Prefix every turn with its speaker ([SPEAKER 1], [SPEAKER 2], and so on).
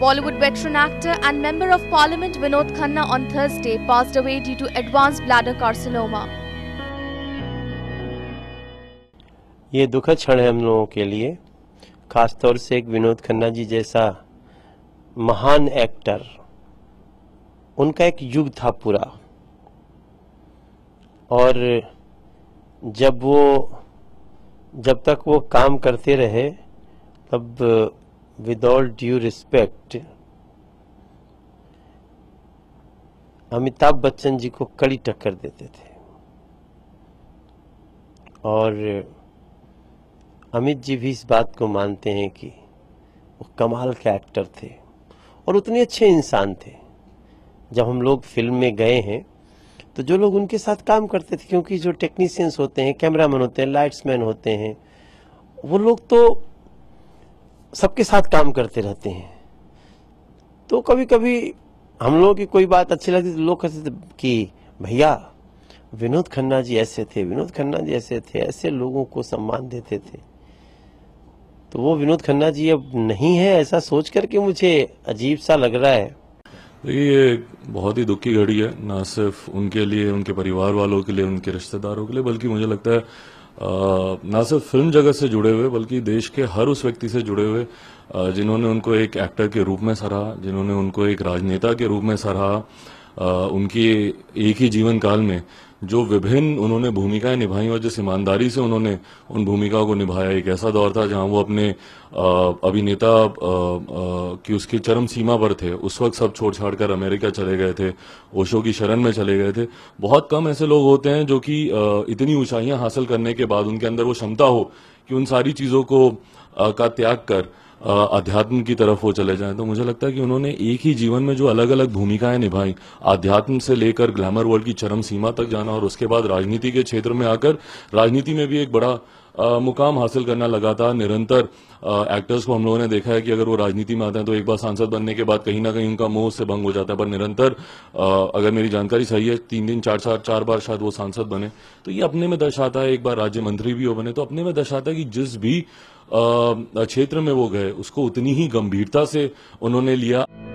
[SPEAKER 1] Bollywood veteran actor and Member of Parliament Vinod Khanna on Thursday passed away due to advanced bladder carcinoma.
[SPEAKER 2] ये दुखद क्षण है हम लोगों के लिए खासतौर से एक विनोद खन्ना जी जैसा महान एक्टर उनका एक युग था पूरा और जब वो जब तक वो काम करते रहे तब with all due respect, Amitabh Bachchan जी को कड़ी टक्कर देते थे और अमित जी भी इस बात को मानते हैं कि वो कमाल के एक्टर थे और उतने अच्छे इंसान थे जब हम लोग फिल्म में गए हैं तो जो लोग उनके साथ काम करते थे क्योंकि जो टेक्नीशियंस होते हैं कैमरामैन होते हैं लाइट्समैन होते हैं वो लोग तो सबके साथ काम करते रहते हैं तो कभी कभी हम लोगों की कोई बात अच्छी लगती तो लोग कहते थे कि भैया विनोद खन्ना जी ऐसे थे विनोद खन्ना जी ऐसे थे ऐसे लोगों को सम्मान देते थे तो वो विनोद खन्ना जी अब नहीं है ऐसा सोच करके मुझे अजीब सा लग रहा है देखिए ये बहुत ही दुख की
[SPEAKER 3] घड़ी है ना सिर्फ उनके लिए उनके परिवार वालों के लिए उनके रिश्तेदारों के लिए बल्कि मुझे लगता है ना सिर्फ फिल्म जगत से जुड़े हुए बल्कि देश के हर उस व्यक्ति से जुड़े हुए जिन्होंने उनको एक एक्टर के रूप में सराहा जिन्होंने उनको एक राजनेता के रूप में सराहा उनकी एक ही जीवन काल में जो विभिन्न उन्होंने भूमिकाएं निभाई और जिस ईमानदारी से उन्होंने उन भूमिकाओं को निभाया एक ऐसा दौर था जहां वो अपने अभिनेता की उसकी चरम सीमा पर थे उस वक्त सब छोड़ छाड़ कर अमेरिका चले गए थे ओशो की शरण में चले गए थे बहुत कम ऐसे लोग होते हैं जो कि इतनी ऊंचाइयां हासिल करने के बाद उनके अंदर वो क्षमता हो कि उन सारी चीज़ों को का त्याग कर अध्यात्म की तरफ वो चले जाएं तो मुझे लगता है कि उन्होंने एक ही जीवन में जो अलग अलग भूमिकाएं निभाई अध्यात्म से लेकर ग्लैमर वर्ल्ड की चरम सीमा तक जाना और उसके बाद राजनीति के क्षेत्र में आकर राजनीति में भी एक बड़ा आ, मुकाम हासिल करना लगातार निरंतर एक्टर्स को हम लोगों ने देखा है कि अगर वो राजनीति में आते हैं तो एक बार सांसद बनने के बाद कहीं ना कहीं उनका मोह से भंग हो जाता है पर निरंतर आ, अगर मेरी जानकारी सही है तीन दिन चार चार चार बार शायद वो सांसद बने तो ये अपने में दर्शाता है एक बार राज्य मंत्री भी हो बने तो अपने में दर्शाता है कि जिस भी क्षेत्र में वो गए उसको उतनी ही गंभीरता से उन्होंने लिया